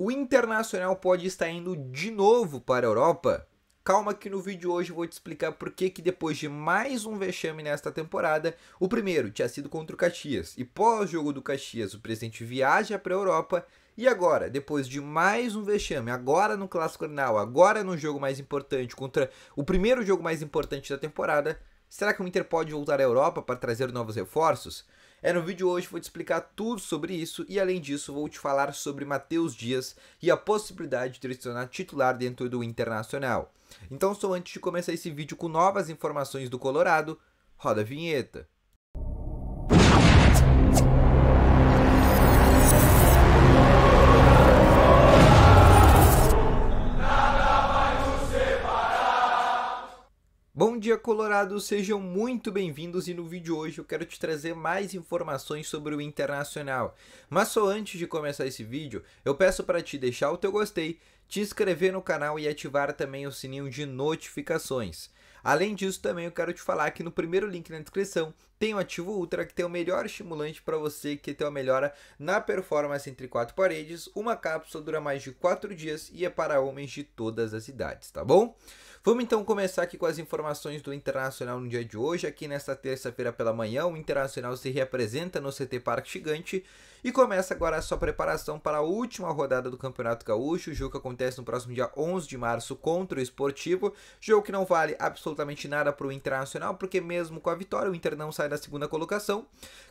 o Internacional pode estar indo de novo para a Europa? Calma que no vídeo de hoje eu vou te explicar por que que depois de mais um vexame nesta temporada, o primeiro tinha sido contra o Caxias e pós-jogo do Caxias o presidente viaja para a Europa e agora, depois de mais um vexame, agora no Clássico final agora no jogo mais importante contra o primeiro jogo mais importante da temporada, será que o Inter pode voltar à Europa para trazer novos reforços? É, no vídeo hoje vou te explicar tudo sobre isso e além disso vou te falar sobre Matheus Dias e a possibilidade de ele se tornar titular dentro do Internacional. Então só antes de começar esse vídeo com novas informações do Colorado, roda a vinheta. Colorado, sejam muito bem-vindos e no vídeo de hoje eu quero te trazer mais informações sobre o Internacional. Mas só antes de começar esse vídeo, eu peço para te deixar o teu gostei, te inscrever no canal e ativar também o sininho de notificações. Além disso, também eu quero te falar que no primeiro link na descrição tem o ativo Ultra, que tem o melhor estimulante para você que tem uma melhora na performance entre quatro paredes. Uma cápsula dura mais de quatro dias e é para homens de todas as idades, tá bom? Vamos então começar aqui com as informações do Internacional no dia de hoje. Aqui nesta terça-feira pela manhã, o Internacional se reapresenta no CT Parque Gigante e começa agora a sua preparação para a última rodada do Campeonato Gaúcho. O jogo acontece no próximo dia 11 de março contra o Esportivo. Jogo que não vale absolutamente nada para o Internacional, porque mesmo com a vitória, o Inter não sai sai na segunda colocação.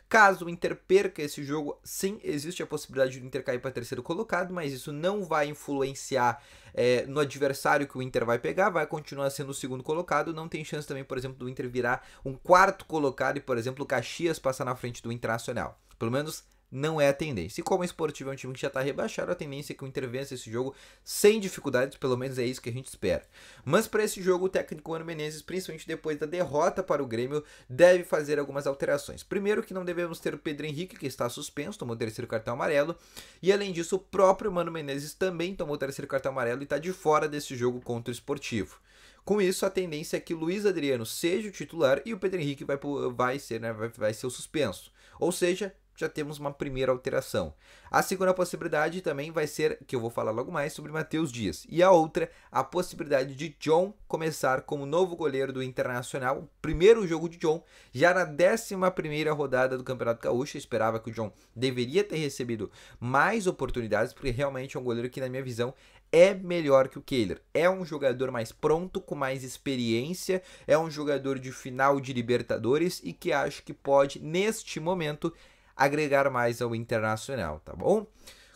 Caso o Inter perca esse jogo, sim, existe a possibilidade do Inter cair para terceiro colocado, mas isso não vai influenciar é, no adversário que o Inter vai pegar, vai continuar sendo o segundo colocado. Não tem chance também, por exemplo, do Inter virar um quarto colocado e, por exemplo, o Caxias passar na frente do Internacional. Pelo menos não é a tendência. E como o Esportivo é um time que já está rebaixado, a tendência é que o Inter vença esse jogo sem dificuldades, pelo menos é isso que a gente espera. Mas para esse jogo, o técnico mano Menezes, principalmente depois da derrota para o Grêmio, deve fazer algumas alterações. Primeiro que não devemos ter o Pedro Henrique, que está suspenso, tomou o terceiro cartão amarelo, e além disso, o próprio Mano Menezes também tomou o terceiro cartão amarelo e está de fora desse jogo contra o Esportivo. Com isso, a tendência é que Luiz Adriano seja o titular e o Pedro Henrique vai, vai ser, né, vai, vai ser o suspenso. Ou seja, já temos uma primeira alteração. A segunda possibilidade também vai ser, que eu vou falar logo mais, sobre Matheus Dias. E a outra, a possibilidade de John começar como novo goleiro do Internacional. O primeiro jogo de John, já na 11 rodada do Campeonato Gaúcho. Eu esperava que o John deveria ter recebido mais oportunidades, porque realmente é um goleiro que, na minha visão, é melhor que o Kehler. É um jogador mais pronto, com mais experiência, é um jogador de final de Libertadores e que acho que pode, neste momento, agregar mais ao internacional, tá bom? O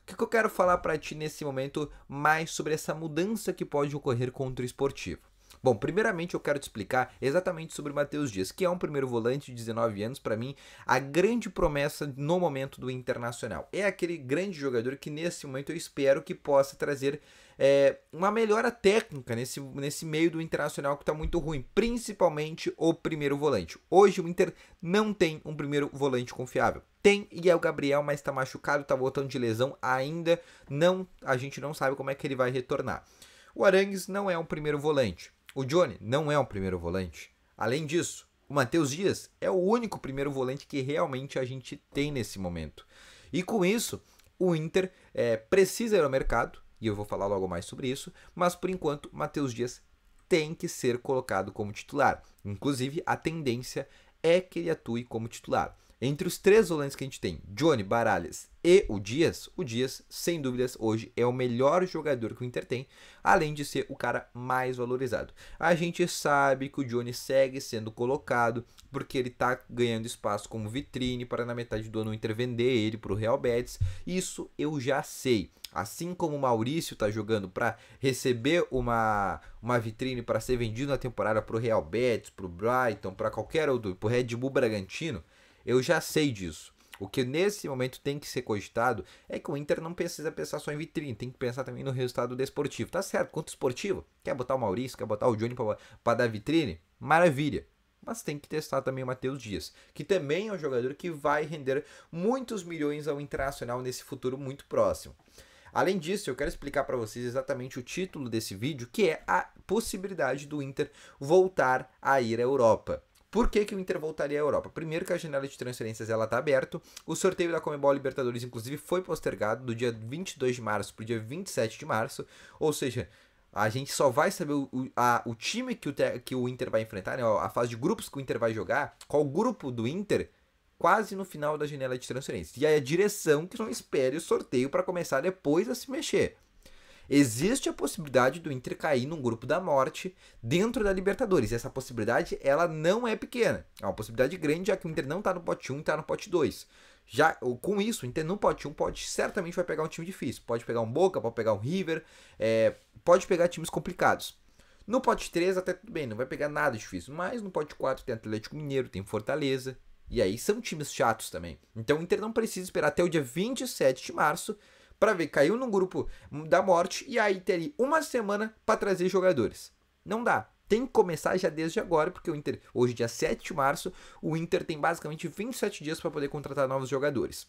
que, que eu quero falar para ti nesse momento mais sobre essa mudança que pode ocorrer contra o esportivo? Bom, primeiramente eu quero te explicar exatamente sobre o Matheus Dias, que é um primeiro volante de 19 anos, para mim, a grande promessa no momento do Internacional. É aquele grande jogador que nesse momento eu espero que possa trazer é, uma melhora técnica nesse, nesse meio do Internacional que está muito ruim, principalmente o primeiro volante. Hoje o Inter não tem um primeiro volante confiável. Tem e é o Gabriel, mas está machucado, está voltando de lesão ainda. Não, a gente não sabe como é que ele vai retornar. O Arangues não é um primeiro volante. O Johnny não é um primeiro volante. Além disso, o Matheus Dias é o único primeiro volante que realmente a gente tem nesse momento. E com isso, o Inter é, precisa ir ao mercado, e eu vou falar logo mais sobre isso, mas por enquanto, Matheus Dias tem que ser colocado como titular. Inclusive, a tendência é que ele atue como titular. Entre os três volantes que a gente tem, Johnny, Baralhas e o Dias, o Dias, sem dúvidas, hoje é o melhor jogador que o Inter tem, além de ser o cara mais valorizado. A gente sabe que o Johnny segue sendo colocado, porque ele está ganhando espaço como vitrine para na metade do ano o Inter vender ele para o Real Betis. Isso eu já sei. Assim como o Maurício está jogando para receber uma, uma vitrine para ser vendido na temporada para o Real Betis, para o Brighton, para qualquer outro, para o Red Bull Bragantino, eu já sei disso. O que nesse momento tem que ser cogitado é que o Inter não precisa pensar só em vitrine, tem que pensar também no resultado desportivo. Tá certo, quanto esportivo, quer botar o Maurício, quer botar o Johnny para dar vitrine? Maravilha. Mas tem que testar também o Matheus Dias, que também é um jogador que vai render muitos milhões ao Internacional nesse futuro muito próximo. Além disso, eu quero explicar para vocês exatamente o título desse vídeo, que é a possibilidade do Inter voltar a ir à Europa. Por que, que o Inter voltaria à Europa? Primeiro que a janela de transferências ela está aberta. O sorteio da Comebol Libertadores, inclusive, foi postergado do dia 22 de março para o dia 27 de março. Ou seja, a gente só vai saber o, a, o time que o, que o Inter vai enfrentar, né? a fase de grupos que o Inter vai jogar, qual grupo do Inter, quase no final da janela de transferências. E aí a direção que não espere o sorteio para começar depois a se mexer existe a possibilidade do Inter cair num grupo da morte dentro da Libertadores. E essa possibilidade, ela não é pequena. É uma possibilidade grande, já que o Inter não está no pote 1 e está no pote 2. Já, com isso, o Inter no pote 1 pode, certamente vai pegar um time difícil. Pode pegar um Boca, pode pegar um River, é, pode pegar times complicados. No pote 3 até tudo bem, não vai pegar nada difícil. Mas no pote 4 tem Atlético Mineiro, tem Fortaleza. E aí são times chatos também. Então o Inter não precisa esperar até o dia 27 de março para ver, caiu num grupo da morte e aí teria uma semana para trazer jogadores. Não dá. Tem que começar já desde agora, porque o Inter, hoje dia 7 de março, o Inter tem basicamente 27 dias para poder contratar novos jogadores.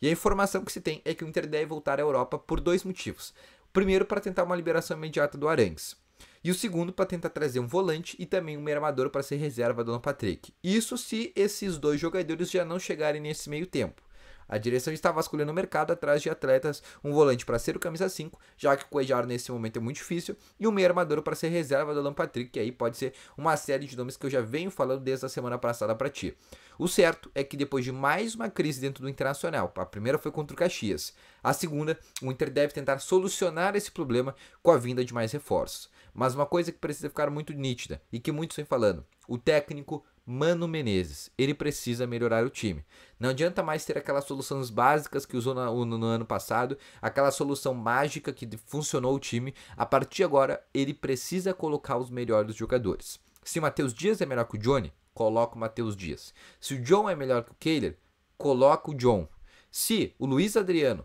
E a informação que se tem é que o Inter deve voltar à Europa por dois motivos. Primeiro, para tentar uma liberação imediata do Arangues. E o segundo, para tentar trazer um volante e também um armador para ser reserva do Don Patrick. Isso se esses dois jogadores já não chegarem nesse meio tempo. A direção está vasculhando o mercado atrás de atletas, um volante para ser o camisa 5, já que o Cuejar nesse momento é muito difícil, e um meio armador para ser reserva do Alan Patrick, que aí pode ser uma série de nomes que eu já venho falando desde a semana passada para ti. O certo é que depois de mais uma crise dentro do Internacional, a primeira foi contra o Caxias, a segunda, o Inter deve tentar solucionar esse problema com a vinda de mais reforços. Mas uma coisa que precisa ficar muito nítida e que muitos vêm falando, o técnico Mano Menezes, ele precisa melhorar o time. Não adianta mais ter aquelas soluções básicas que usou no, no, no, ano passado, aquela solução mágica que funcionou o time. A partir de agora, ele precisa colocar os melhores jogadores. Se o Matheus Dias é melhor que o Johnny, coloca o Matheus Dias. Se o John é melhor que o Kehler, coloca o John. Se o Luiz Adriano,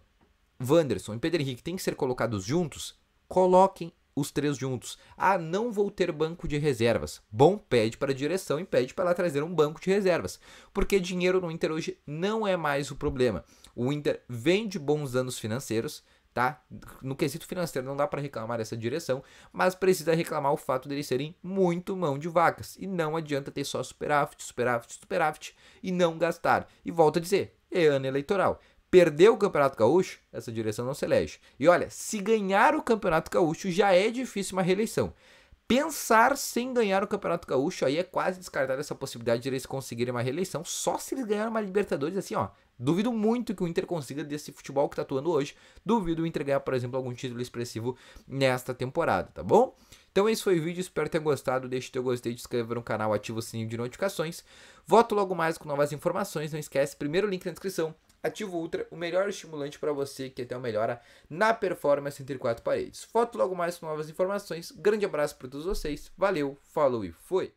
Wanderson e Pedro Henrique têm que ser colocados juntos, coloquem os três juntos. Ah, não vou ter banco de reservas. Bom, pede para a direção e pede para ela trazer um banco de reservas. Porque dinheiro no Inter hoje não é mais o problema. O Inter vem de bons anos financeiros, tá? No quesito financeiro não dá para reclamar essa direção, mas precisa reclamar o fato deles serem muito mão de vacas. E não adianta ter só superávit, superávit, superávit e não gastar. E volta a dizer, é ano eleitoral. Perdeu o Campeonato Gaúcho, essa direção não se elege. E olha, se ganhar o Campeonato Gaúcho já é difícil uma reeleição. Pensar sem ganhar o Campeonato Gaúcho aí é quase descartar essa possibilidade de eles conseguirem uma reeleição, só se eles ganharem uma Libertadores assim, ó, Duvido muito que o Inter consiga desse futebol que está atuando hoje. Duvido o Inter ganhar, por exemplo, algum título expressivo nesta temporada, tá bom? Então esse é foi o vídeo, espero ter gostado. Deixe teu gostei, se inscreva no canal, ativa o sininho de notificações. Volto logo mais com novas informações. Não esquece, primeiro link na descrição. Ativo Ultra, o melhor estimulante para você que até melhora na performance entre quatro paredes. Foto logo mais com novas informações. Grande abraço para todos vocês. Valeu, falou e fui!